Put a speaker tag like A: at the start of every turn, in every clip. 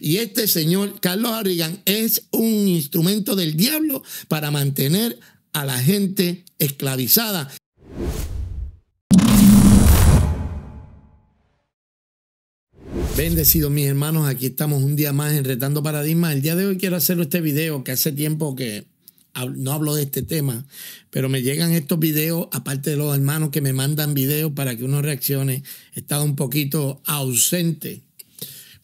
A: Y este señor, Carlos Arrigan, es un instrumento del diablo para mantener a la gente esclavizada. Bendecidos mis hermanos, aquí estamos un día más en Retando Paradigmas. El día de hoy quiero hacer este video que hace tiempo que no hablo de este tema, pero me llegan estos videos, aparte de los hermanos que me mandan videos para que uno reaccione, he estado un poquito ausente,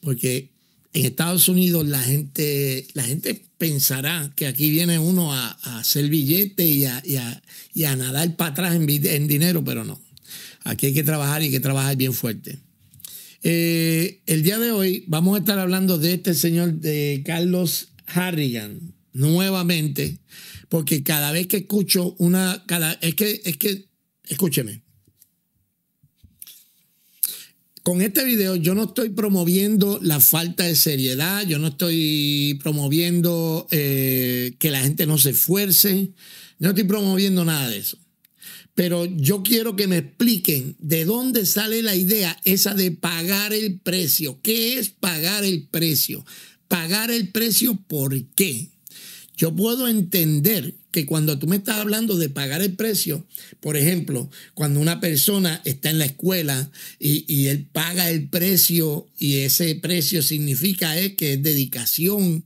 A: porque en Estados Unidos la gente, la gente pensará que aquí viene uno a, hacer billete y a, y a, nadar para atrás en, dinero, pero no. Aquí hay que trabajar y que trabajar bien fuerte. Eh, el día de hoy vamos a estar hablando de este señor de Carlos Harrigan nuevamente, porque cada vez que escucho una, cada, es que, es que, escúcheme, con este video yo no estoy promoviendo la falta de seriedad, yo no estoy promoviendo eh, que la gente no se esfuerce, no estoy promoviendo nada de eso. Pero yo quiero que me expliquen de dónde sale la idea esa de pagar el precio. ¿Qué es pagar el precio? Pagar el precio, ¿por qué? Yo puedo entender que cuando tú me estás hablando de pagar el precio, por ejemplo, cuando una persona está en la escuela y, él paga el precio y ese precio significa es que es dedicación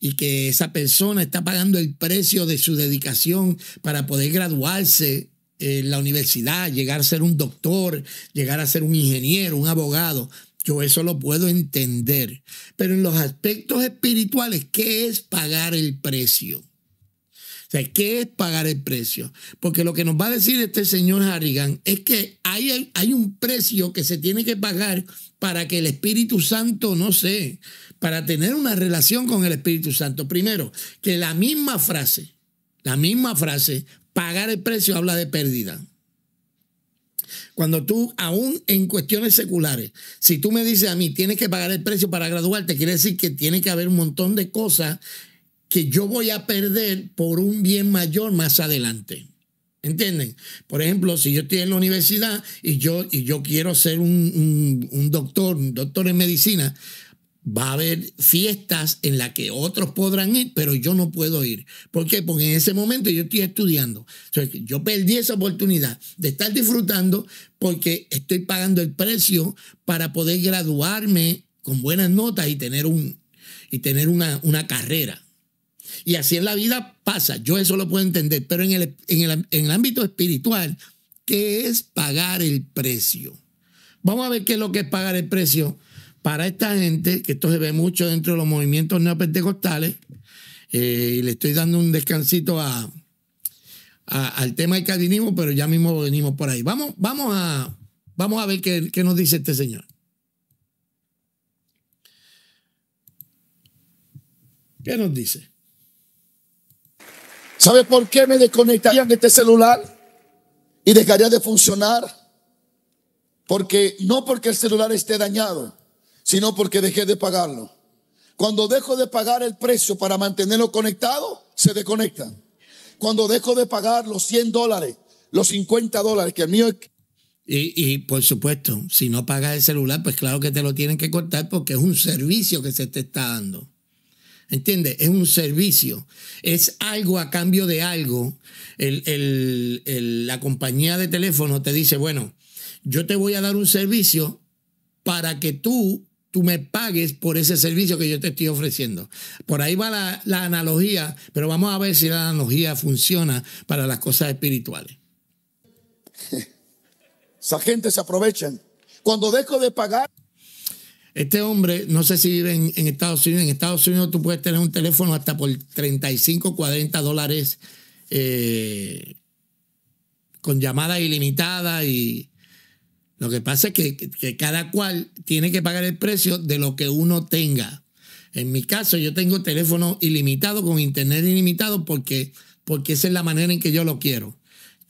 A: y que esa persona está pagando el precio de su dedicación para poder graduarse en la universidad, llegar a ser un doctor, llegar a ser un ingeniero, un abogado. Yo eso lo puedo entender. Pero en los aspectos espirituales, ¿qué es pagar el precio? sea, ¿qué es pagar el precio? Porque lo que nos va a decir este señor Harrigan es que hay, hay un precio que se tiene que pagar para que el Espíritu Santo, no sé, para tener una relación con el Espíritu Santo. Primero, que la misma frase, la misma frase, pagar el precio habla de pérdida. Cuando tú, aún en cuestiones seculares, si tú me dices a mí, tienes que pagar el precio para graduarte, quiere decir que tiene que haber un montón de cosas que yo voy a perder por un bien mayor más adelante. ¿Entienden? Por ejemplo, si yo estoy en la universidad y yo, y yo quiero ser un doctor, un doctor en medicina, va a haber fiestas en las que otros podrán ir, pero yo no puedo ir. ¿Por qué? Porque en ese momento yo estoy estudiando. yo perdí esa oportunidad de estar disfrutando porque estoy pagando el precio para poder graduarme con buenas notas y tener, un, y tener una, carrera. Y así en la vida pasa, yo eso lo puedo entender, pero en el, en el ámbito espiritual, ¿qué es pagar el precio? Vamos a ver qué es lo que es pagar el precio para esta gente, que esto se ve mucho dentro de los movimientos neopentecostales, eh, y le estoy dando un descansito al tema del calvinismo, pero ya mismo venimos por ahí. Vamos, vamos, a, vamos a ver qué, qué nos dice este señor.
B: ¿Qué nos dice? ¿Sabe por qué me desconectarían este celular y dejaría de funcionar? Porque no porque el celular esté dañado, sino porque dejé de pagarlo. Cuando dejo de pagar el precio para mantenerlo conectado, se desconecta. Cuando dejo de pagar los 100 dólares, los 50 dólares, que el mío es... Y,
A: por supuesto, si no pagas el celular, pues claro que te lo tienen que cortar porque es un servicio que se te está dando. ¿Entiendes? Es un servicio. Es algo a cambio de algo. la compañía de teléfono te dice, bueno, yo te voy a dar un servicio para que tú tú me pagues por ese servicio que yo te estoy ofreciendo. Por ahí va la, analogía, pero vamos a ver si la analogía funciona para las cosas espirituales. Esa gente se
B: aprovechan. Cuando
A: dejo de pagar... Este hombre, no sé si vive en, Estados Unidos, en Estados Unidos tú puedes tener un teléfono hasta por 35, 40 dólares eh, con llamadas ilimitadas y lo que pasa es que, cada cual tiene que pagar el precio de lo que uno tenga. En mi caso, yo tengo teléfono ilimitado con internet ilimitado porque, porque esa es la manera en que yo lo quiero.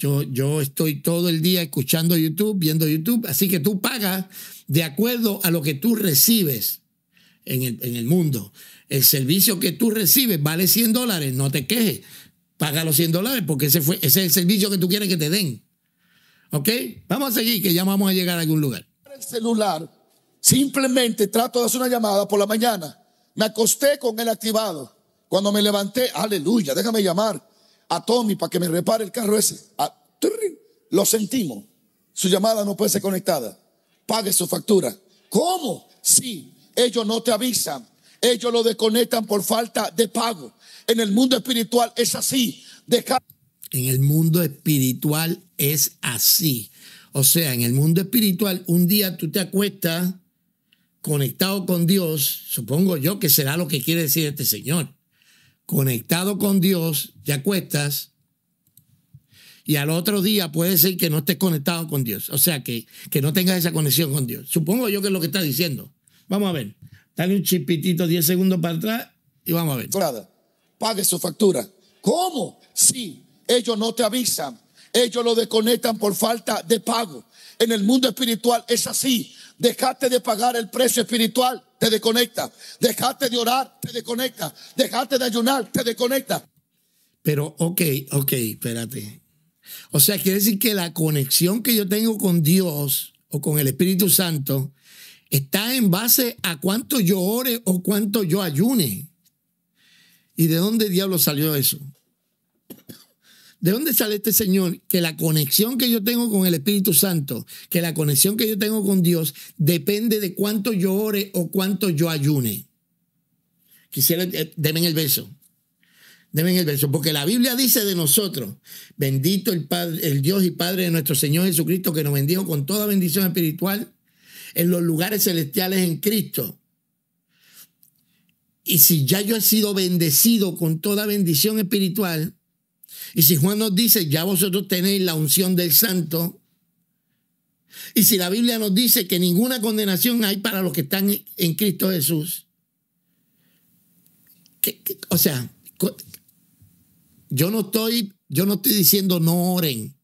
A: Yo, yo estoy todo el día escuchando YouTube, viendo YouTube, así que tú pagas de acuerdo a lo que tú recibes en el, mundo. El servicio que tú recibes vale 100 dólares, no te quejes. Paga los 100 dólares porque ese, fue, ese es el servicio que tú quieres que te den. ¿Ok? Vamos a seguir, que ya vamos a
B: llegar a algún lugar. El celular, simplemente trato de hacer una llamada por la mañana. Me acosté con él activado. Cuando me levanté, aleluya, déjame llamar a Tommy para que me repare el carro ese. Ah, lo sentimos. Su llamada no puede ser conectada. Pague su factura. ¿Cómo? Sí, ellos no te avisan. Ellos lo desconectan por falta de pago. En el mundo espiritual es así. Deja
A: en el mundo espiritual es así. O sea, en el mundo espiritual, un día tú te acuestas conectado con Dios, supongo yo que será lo que quiere decir este señor. Conectado con Dios, te acuestas y al otro día puede ser que no estés conectado con Dios. O sea, que, que no tengas esa conexión con Dios. Supongo yo que es lo que está diciendo. Vamos a ver. Dale un chipitito 10
B: segundos para atrás y vamos a ver. Pague su factura. ¿Cómo? Sí, ellos no te avisan, ellos lo desconectan por falta de pago. En el mundo espiritual es así. Dejaste de pagar el precio espiritual, te desconecta. Dejaste de orar, te desconecta. Dejaste de ayunar, te desconecta.
A: Pero, ok, ok, espérate. O sea, quiere decir que la conexión que yo tengo con Dios o con el Espíritu Santo está en base a cuánto yo ore o cuánto yo ayune. ¿Y de dónde diablo salió eso? ¿De dónde sale este Señor? Que la conexión que yo tengo con el Espíritu Santo, que la conexión que yo tengo con Dios, depende de cuánto yo ore o cuánto yo ayune. Quisiera, eh, el beso. Denme el beso. porque la Biblia dice de nosotros, bendito el, Padre, el Dios y Padre de nuestro Señor Jesucristo, que nos bendijo con toda bendición espiritual en los lugares celestiales en Cristo. Y si ya yo he sido bendecido con toda bendición espiritual, y si Juan nos dice, ya vosotros tenéis la unción del santo, y si la Biblia nos dice que ninguna condenación hay para los que están en Cristo Jesús, o sea, yo no estoy, yo no estoy diciendo no oren,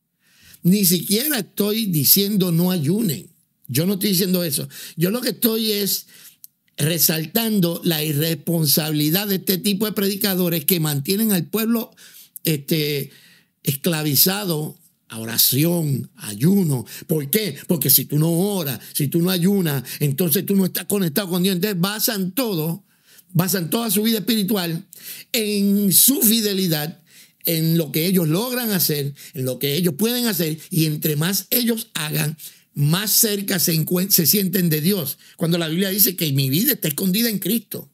A: ni siquiera estoy diciendo no ayunen. Yo no estoy diciendo eso. Yo lo que estoy es resaltando la irresponsabilidad de este tipo de predicadores que mantienen al pueblo este, esclavizado a oración, ayuno. ¿Por qué? Porque si tú no oras, si tú no ayunas, entonces tú no estás conectado con Dios. Entonces basan todo, basan toda su vida espiritual en su fidelidad, en lo que ellos logran hacer, en lo que ellos pueden hacer. Y entre más ellos hagan, más cerca se, se sienten de Dios. Cuando la Biblia dice que mi vida está escondida en Cristo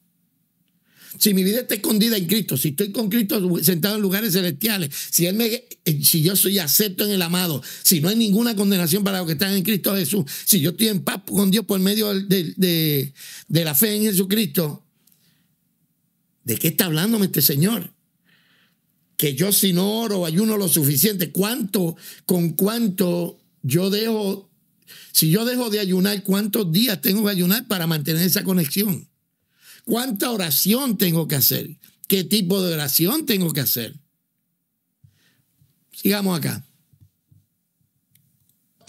A: si mi vida está escondida en Cristo, si estoy con Cristo sentado en lugares celestiales, si, él me, eh, si yo soy acepto en el amado, si no hay ninguna condenación para los que están en Cristo Jesús, si yo estoy en paz con Dios por medio de, la fe en Jesucristo, ¿de qué está hablando este Señor? Que yo si no oro ayuno lo suficiente, ¿cuánto, con cuánto yo dejo si yo dejo de ayunar, ¿cuántos días tengo que ayunar para mantener esa conexión? ¿Cuánta oración tengo que hacer? ¿Qué tipo de oración tengo que hacer? Sigamos
B: acá.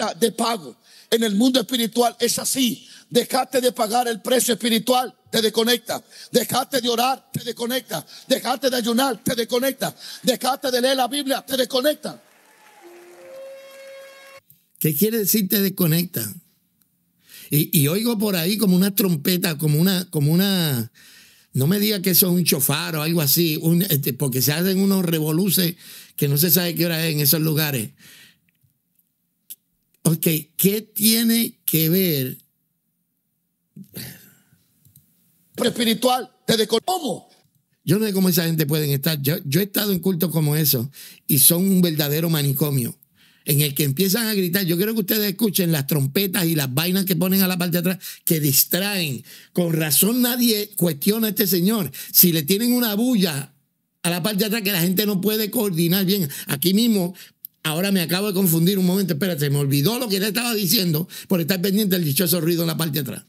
B: Ah, de pago. En el mundo espiritual es así. Dejaste de pagar el precio espiritual, te desconecta. Dejaste de orar, te desconecta. Dejaste de ayunar, te desconecta. Dejaste de leer la Biblia, te desconecta.
A: ¿Qué quiere decir te desconecta? Y, oigo por ahí como una trompeta, como una, como una, no me diga que eso es un chofar o algo así, este, porque se hacen unos revoluces que no se sabe qué hora es en esos lugares. Ok, ¿qué tiene que ver? Espiritual, te ¿Cómo? Yo no sé cómo esa gente pueden estar. Yo, yo he estado en cultos como eso y son un verdadero manicomio en el que empiezan a gritar. Yo quiero que ustedes escuchen las trompetas y las vainas que ponen a la parte de atrás que distraen. Con razón nadie cuestiona a este señor. Si le tienen una bulla a la parte de atrás que la gente no puede coordinar bien. Aquí mismo Ahora me acabo de confundir un momento, espérate, me olvidó lo que le estaba diciendo por estar pendiente del dichoso ruido en la parte de atrás.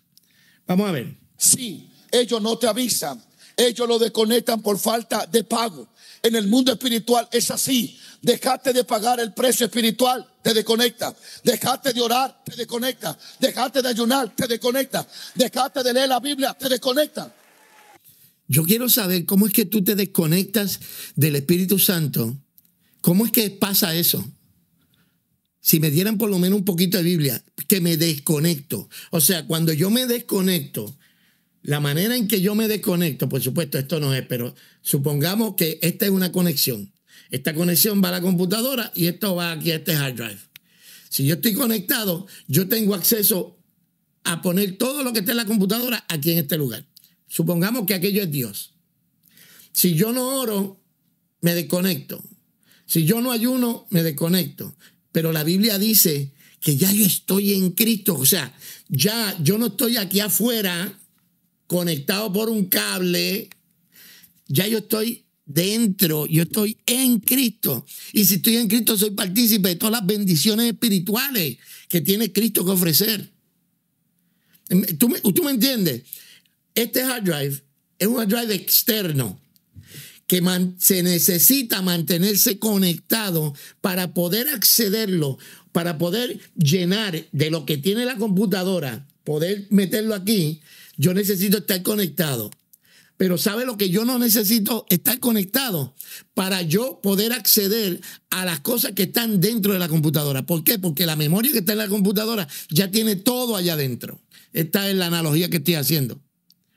A: Vamos a ver.
B: Sí, ellos no te avisan ellos lo desconectan por falta de pago. En el mundo espiritual es así. Dejaste de pagar el precio espiritual, te desconecta. Dejaste de orar, te desconecta. Dejaste de ayunar, te desconecta. Dejaste de leer la Biblia, te desconecta.
A: Yo quiero saber cómo es que tú te desconectas del Espíritu Santo. ¿Cómo es que pasa eso? Si me dieran por lo menos un poquito de Biblia, que me desconecto. O sea, cuando yo me desconecto, la manera en que yo me desconecto, por supuesto, esto no es, pero supongamos que esta es una conexión. Esta conexión va a la computadora y esto va aquí a este hard drive. Si yo estoy conectado, yo tengo acceso a poner todo lo que está en la computadora aquí en este lugar. Supongamos que aquello es Dios. Si yo no oro, me desconecto. Si yo no ayuno, me desconecto. Pero la Biblia dice que ya yo estoy en Cristo. O sea, ya yo no estoy aquí afuera conectado por un cable, ya yo estoy dentro, yo estoy en Cristo. Y si estoy en Cristo, soy partícipe de todas las bendiciones espirituales que tiene Cristo que ofrecer. Em, ¿Tú me, entiendes? Este hard drive es un hard drive externo que se necesita mantenerse conectado para poder accederlo, para poder llenar de lo que tiene la computadora, poder meterlo aquí, yo necesito estar conectado. Pero ¿sabe lo que yo no necesito? Estar conectado para yo poder acceder a las cosas que están dentro de la computadora. ¿Por qué? Porque la memoria que está en la computadora ya tiene todo allá adentro. Esta es la analogía que estoy haciendo,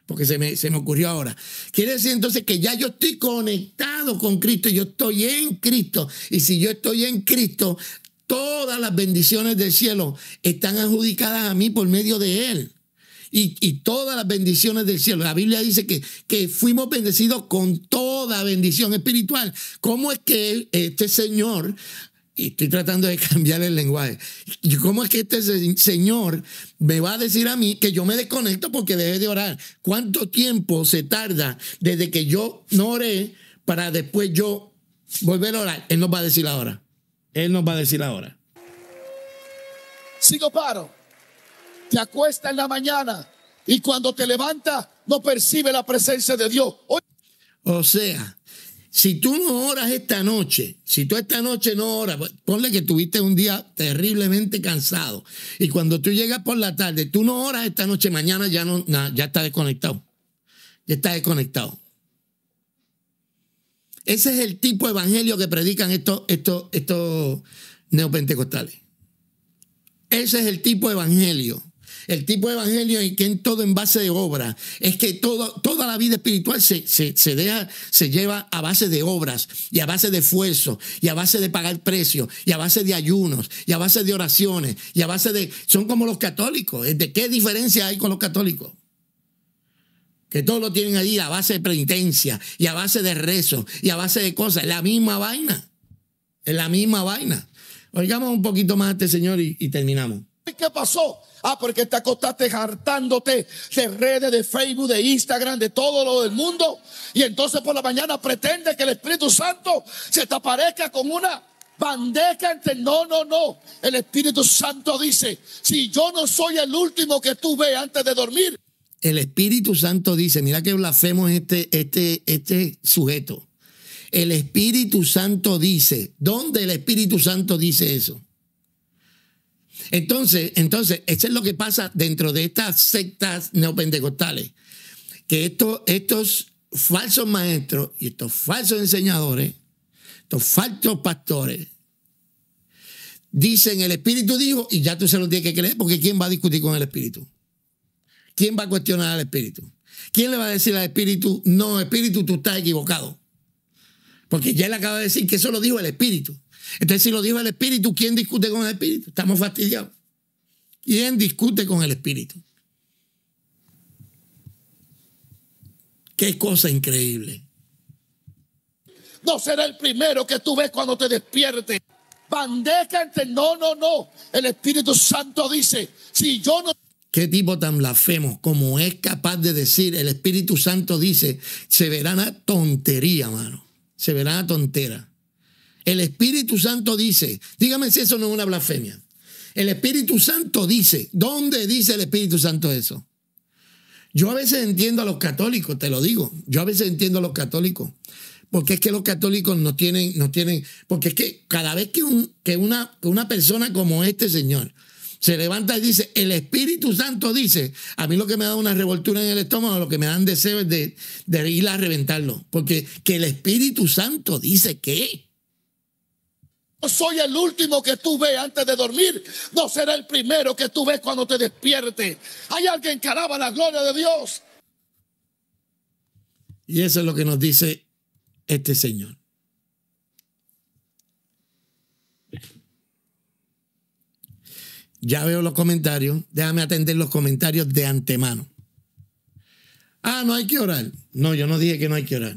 A: porque se me, se me ocurrió ahora. Quiere decir entonces que ya yo estoy conectado con Cristo, yo estoy en Cristo. Y si yo estoy en Cristo, todas las bendiciones del cielo están adjudicadas a mí por medio de Él y, todas las bendiciones del cielo. La Biblia dice que, que fuimos bendecidos con toda bendición espiritual. ¿Cómo es que este Señor, estoy tratando de cambiar el lenguaje, ¿cómo es que este Señor me va a decir a mí que yo me desconecto porque debe de orar? ¿Cuánto tiempo se tarda desde que yo no oré para después yo volver a orar? Él nos va a decir ahora. Él nos va a decir ahora.
B: Sigo paro te acuesta en la mañana y cuando te levanta no percibe la presencia de Dios.
A: O sea, si tú no oras esta noche, si tú esta noche no oras, pues, ponle que tuviste un día terriblemente cansado y cuando tú llegas por la tarde, tú no oras esta noche, mañana ya no, ya está desconectado, ya está desconectado. Ese es el tipo de evangelio que predican estos, estos neopentecostales. Ese es el tipo de evangelio el tipo de evangelio es que todo en base de obra. Es que toda la vida espiritual se, se, se, deja, se lleva a base de obras y a base de esfuerzo y a base de pagar precios y a base de ayunos y a base de oraciones y a base de... Son como los católicos. ¿De qué diferencia hay con los católicos? que todos lo tienen allí a base de penitencia y a base de rezo, y a base de cosas. Es la misma vaina. Es la misma vaina. Oigamos un poquito más a este señor y terminamos
B: qué pasó? Ah, porque te acostaste hartándote de redes de Facebook, de Instagram, de todo lo del mundo. Y entonces por la mañana pretende que el Espíritu Santo se te aparezca con una bandeja entre... No, no, no. El Espíritu Santo dice, si yo no soy el último que tú ves antes de dormir.
A: El Espíritu Santo dice, mira que blasfemo este, este, este sujeto. El Espíritu Santo dice, ¿dónde el Espíritu Santo dice eso? Entonces, entonces, eso es lo que pasa dentro de estas sectas neopentecostales, que estos, falsos maestros y estos falsos enseñadores, estos falsos pastores, dicen el Espíritu dijo y ya tú se lo tienes que creer, porque ¿quién va a discutir con el Espíritu? ¿Quién va a cuestionar al Espíritu? ¿Quién le va a decir al Espíritu, no, Espíritu, tú estás equivocado? Porque ya le acaba de decir que eso lo dijo el Espíritu. Entonces, si lo dijo el Espíritu, ¿quién discute con el Espíritu? Estamos fastidiados. ¿Quién discute con el Espíritu?
B: Qué cosa increíble. No será el primero que tú ves cuando te despiertes. Bandeja entre. No, no, no. El Espíritu Santo dice:
A: Si yo no. Qué tipo tan blasfemo, como es capaz de decir, el Espíritu Santo dice, se verá una tontería, mano. Se verá una tontera. El Espíritu Santo dice, dígame si eso no es una blasfemia. El Espíritu Santo dice, ¿dónde dice el Espíritu Santo eso? Yo a veces entiendo a los católicos, te lo digo, yo a veces entiendo a los católicos, porque es que los católicos no tienen, no tienen, porque es que cada vez que, un, que una, una persona como este señor se levanta y dice, el Espíritu Santo dice, a mí lo que me da una revoltura en el estómago, lo que me dan deseo es de,
B: ir a reventarlo, porque que el Espíritu Santo dice que soy el último que tú ves antes de dormir. No será el primero que tú ves cuando te despiertes. Hay alguien que alaba la gloria de Dios.
A: Y eso es lo que nos dice este Señor. Ya veo los comentarios. Déjame atender los comentarios de antemano. Ah, no hay que orar. No, yo no dije que no hay que orar.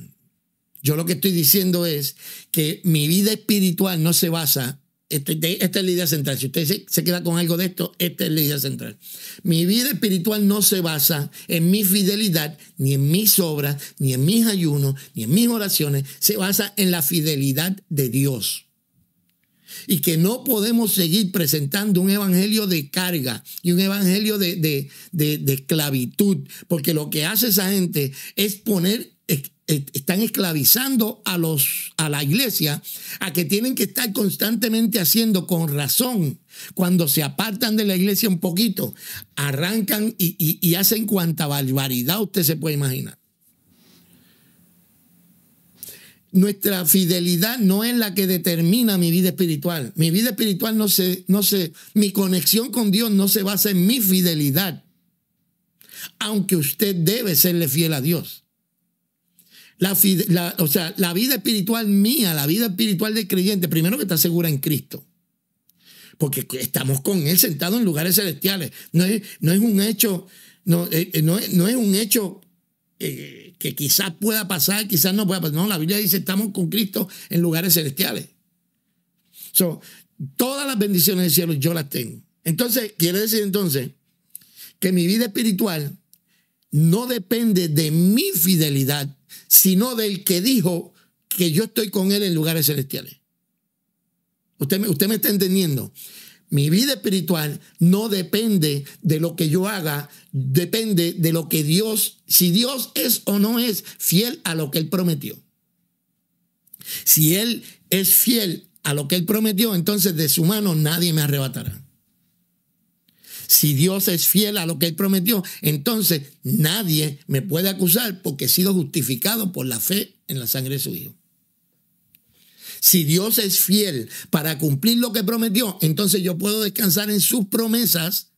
A: Yo lo que estoy diciendo es que mi vida espiritual no se basa, este, esta es la idea central, si usted se, queda con algo de esto, esta es la idea central. Mi vida espiritual no se basa en mi fidelidad, ni en mis obras, ni en mis ayunos, ni en mis oraciones, se basa en la fidelidad de Dios y que no podemos seguir presentando un evangelio de carga y un evangelio de, de esclavitud, porque lo que hace esa gente es poner eh, están esclavizando a, los, a la iglesia a que tienen que estar constantemente haciendo con razón. Cuando se apartan de la iglesia un poquito, arrancan y, hacen cuanta barbaridad usted se puede imaginar. Nuestra fidelidad no es la que determina mi vida espiritual. Mi vida espiritual no se, no se, mi conexión con Dios no se basa en mi fidelidad. Aunque usted debe serle fiel a Dios la, o sea, la vida espiritual mía, la vida espiritual del creyente, primero que está segura en Cristo. Porque estamos con Él sentado en lugares celestiales. No es, no es un hecho, no, eh, eh, no, un hecho eh, que quizás pueda pasar, quizás no pueda pasar. No, la Biblia dice estamos con Cristo en lugares celestiales. So, todas las bendiciones del cielo yo las tengo. Entonces, quiere decir entonces que mi vida espiritual no depende de mi fidelidad sino del que dijo que yo estoy con él en lugares celestiales. Usted me, usted me está entendiendo. Mi vida espiritual no depende de lo que yo haga, depende de lo que Dios, si Dios es o no es fiel a lo que Él prometió. Si Él es fiel a lo que Él prometió, entonces de su mano nadie me arrebatará. Si Dios es fiel a lo que Él prometió, entonces nadie me puede acusar porque he sido justificado por la fe en la sangre de su Hijo. Si Dios es fiel para cumplir lo que prometió, entonces yo puedo descansar en sus promesas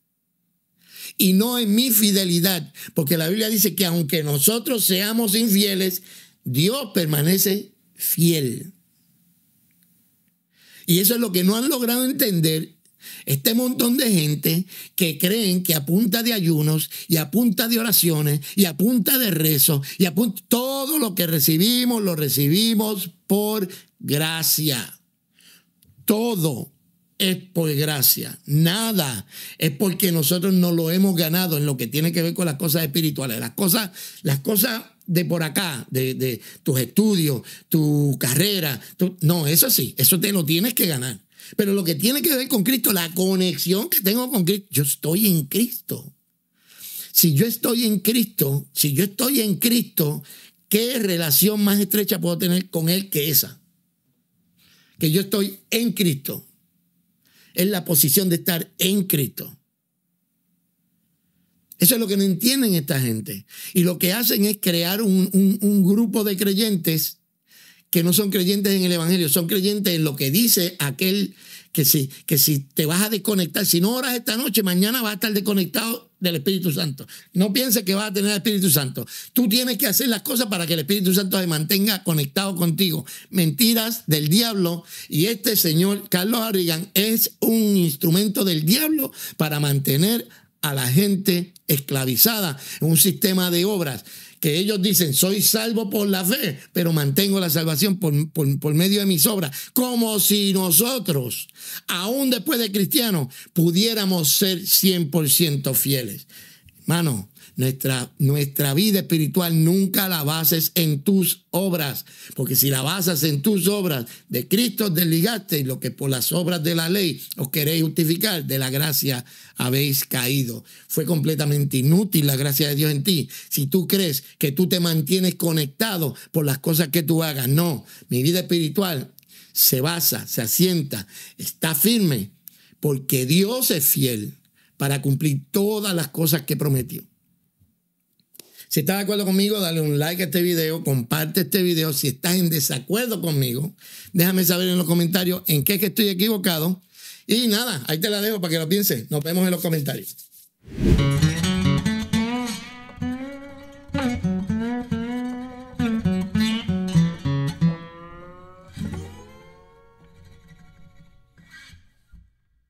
A: y no en mi fidelidad, porque la Biblia dice que aunque nosotros seamos infieles, Dios permanece fiel. Y eso es lo que no han logrado entender este montón de gente que creen que a punta de ayunos y a punta de oraciones y a punta de rezos y a punta, todo lo que recibimos lo recibimos por gracia. Todo es por gracia. Nada es porque nosotros no lo hemos ganado en lo que tiene que ver con las cosas espirituales. Las cosas, las cosas de por acá, de, tus estudios, tu carrera. no, eso sí, eso te lo tienes que ganar. Pero lo que tiene que ver con Cristo, la conexión que tengo con Cristo, yo estoy en Cristo. Si yo estoy en Cristo, si yo estoy en Cristo, ¿qué relación más estrecha puedo tener con Él que esa? Que yo estoy en Cristo. Es la posición de estar en Cristo. Eso es lo que no entienden esta gente. Y lo que hacen es crear un, grupo de creyentes que no son creyentes en el Evangelio, son creyentes en lo que dice aquel que si, que si te vas a desconectar, si no oras esta noche, mañana vas a estar desconectado del Espíritu Santo. No pienses que vas a tener Espíritu Santo. Tú tienes que hacer las cosas para que el Espíritu Santo se mantenga conectado contigo. Mentiras del diablo. Y este señor, Carlos Arrigan, es un instrumento del diablo para mantener a la gente esclavizada en un sistema de obras que ellos dicen, soy salvo por la fe, pero mantengo la salvación por, medio de mis obras, como si nosotros, aún después de cristianos, pudiéramos ser 100% fieles. Hermano, nuestra, vida espiritual nunca la bases en tus obras, porque si la basas en tus obras, de Cristo desligaste y lo que por las obras de la ley os queréis justificar, de la gracia habéis caído. Fue completamente inútil la gracia de Dios en ti. Si tú crees que tú te mantienes conectado por las cosas que tú hagas, no, mi vida espiritual se basa, se asienta, está firme, porque Dios es fiel para cumplir todas las cosas que prometió. Si estás de acuerdo conmigo, dale un like a este video, comparte este video. Si estás en desacuerdo conmigo, déjame saber en los comentarios en qué es que estoy equivocado. Y nada, ahí te la dejo para que lo pienses. Nos vemos en los comentarios.